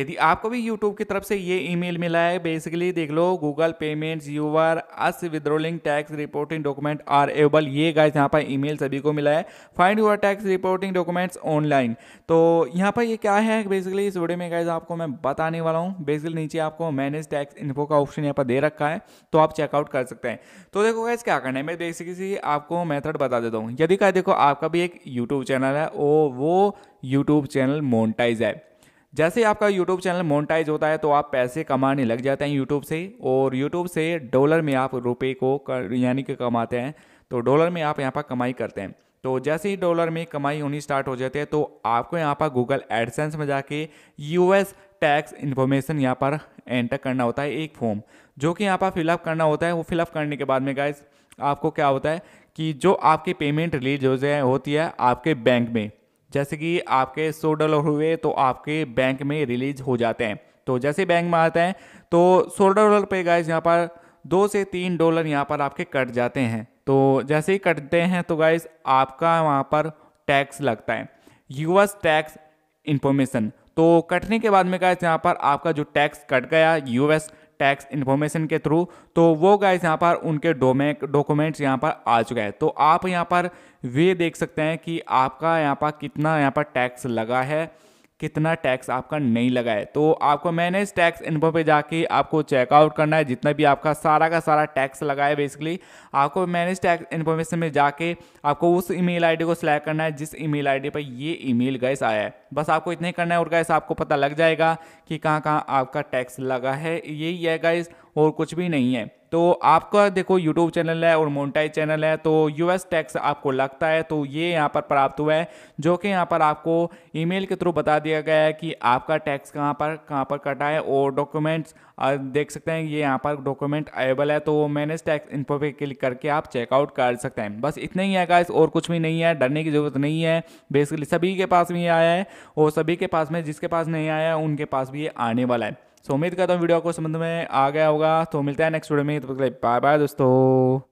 यदि आपको भी यूट्यूब की तरफ से ये ईमेल मिला है बेसिकली देख लो Google payments your US withholding tax reporting document are able ये गाइस यहाँ पर ईमेल सभी को मिला है find your tax reporting documents online तो यहाँ पर ये क्या है बेसिकली इस वीडियो में गाइस आपको मैं बताने वाला हूँ बेसिकली नीचे आपको मैनेज टैक्स इन्फो का ऑप्शन यहाँ पर दे रखा है तो आप चेकआउट कर सकते हैं तो देखो गाइज क्या करना है मैं बेसिकली आपको मेथड बता देता हूँ यदि का देखो आपका भी एक यूट्यूब चैनल है वो वो यूट्यूब चैनल मोनटाइज है जैसे आपका यूट्यूब चैनल मोनटाइज होता है तो आप पैसे कमाने लग जाते हैं यूट्यूब से और यूट्यूब से डॉलर में आप रुपये को यानी कि कमाते हैं तो डॉलर में आप यहाँ पर कमाई करते हैं तो जैसे ही डॉलर में कमाई होनी स्टार्ट हो जाती है तो आपको यहाँ पर गूगल एडसेंस में जाके यूएस टैक्स इन्फॉर्मेशन यहाँ पर एंटर करना होता है एक फॉर्म जो कि यहाँ पर फिलअप करना होता है वो फिलअप करने के बाद में गाइज आपको क्या होता है कि जो आपकी पेमेंट रिलीज हो जाए होती है आपके बैंक में जैसे कि आपके सो डॉलर हुए तो आपके बैंक में रिलीज हो जाते हैं तो जैसे बैंक में आते हैं तो सो डॉलर पे गाइज यहाँ पर दो से तीन डॉलर यहाँ पर आपके कट जाते हैं तो जैसे ही कटते हैं तो गाइज आपका वहाँ पर टैक्स लगता है यूएस टैक्स इन्फॉर्मेशन तो कटने के बाद में गाइज यहाँ पर आपका जो टैक्स कट गया यूएस टैक्स इन्फॉर्मेशन के थ्रू तो वो गाइस यहाँ पर उनके डोमे डॉक्यूमेंट्स यहाँ पर आ चुका है तो आप यहाँ पर वे देख सकते हैं कि आपका यहाँ पर कितना यहाँ पर टैक्स लगा है कितना टैक्स आपका नहीं लगा है तो आपको मैनेज टैक्स इन्फो पे जाके आपको चेकआउट करना है जितना भी आपका सारा का सारा टैक्स लगा है बेसिकली आपको मैनेज टैक्स इन्फॉर्मेशन में जाके आपको उस ईमेल आईडी को सिलेक्ट करना है जिस ईमेल आईडी पर ये ईमेल गैस आया है बस आपको इतना ही करना है और गाइस आपको पता लग जाएगा कि कहाँ कहाँ आपका टैक्स लगा है यही है गाइस और कुछ भी नहीं है तो आपका देखो यूट्यूब चैनल है और मोन्टाइज चैनल है तो यूएस टैक्स आपको लगता है तो ये यहाँ पर प्राप्त हुआ है जो कि यहाँ पर आपको ईमेल के थ्रू बता दिया गया है कि आपका टैक्स कहाँ पर कहाँ पर कटा है और डॉक्यूमेंट्स देख सकते हैं ये यहाँ पर डॉक्यूमेंट अवेलेबल है तो मैनेज टैक्स इन्फो पे क्लिक करके आप चेकआउट कर सकते हैं बस इतना ही है गाइस और कुछ भी नहीं है डरने की जरूरत नहीं है बेसिकली सभी के पास भी आया है वो सभी के पास में जिसके पास नहीं आया उनके पास भी ये आने वाला है सो उम्मीद करता हूँ वीडियो को समझ में आ गया होगा तो मिलता है नेक्स्ट वीडियो में तो बाय बाय दोस्तों